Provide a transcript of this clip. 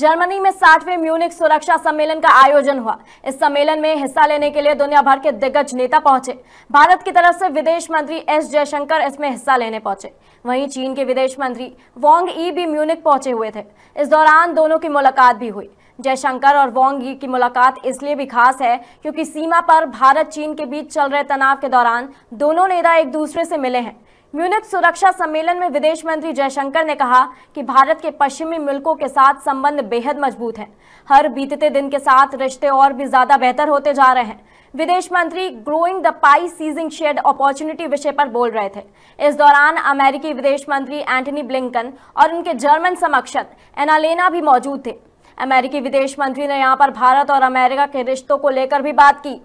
Germany में साठवें Munich सुरक्षा सम्मेलन का आयोजन हुआ इस सम्मेलन में हिस्सा लेने के लिए दुनिया भर के दिग्गज नेता पहुंचे भारत की तरफ से विदेश मंत्री एस जयशंकर इसमें हिस्सा लेने पहुंचे वहीं चीन के विदेश मंत्री वोंग ई भी म्यूनिक पहुंचे हुए थे इस दौरान दोनों की मुलाकात भी हुई जयशंकर और वोंग ई की मुलाकात इसलिए भी खास है क्योंकि सीमा पर भारत चीन के बीच चल रहे तनाव के दौरान दोनों नेता एक दूसरे से मिले हैं म्यूनिक सुरक्षा सम्मेलन में विदेश मंत्री जयशंकर ने कहा कि भारत के पश्चिमी मुल्कों के साथ संबंध बेहद मजबूत हैं हर बीतते दिन के साथ रिश्ते और भी ज्यादा बेहतर होते जा रहे हैं विदेश मंत्री growing the pie seizing shared opportunity विषय पर बोल रहे थे इस दौरान अमेरिकी विदेश मंत्री एंटनी ब्लिंकन और उनके जर्मन समक्षक एनालेना भी मौजूद थे अमेरिकी विदेश मंत्री ने यहाँ पर भारत और अमेरिका के रिश्तों को लेकर भी बात की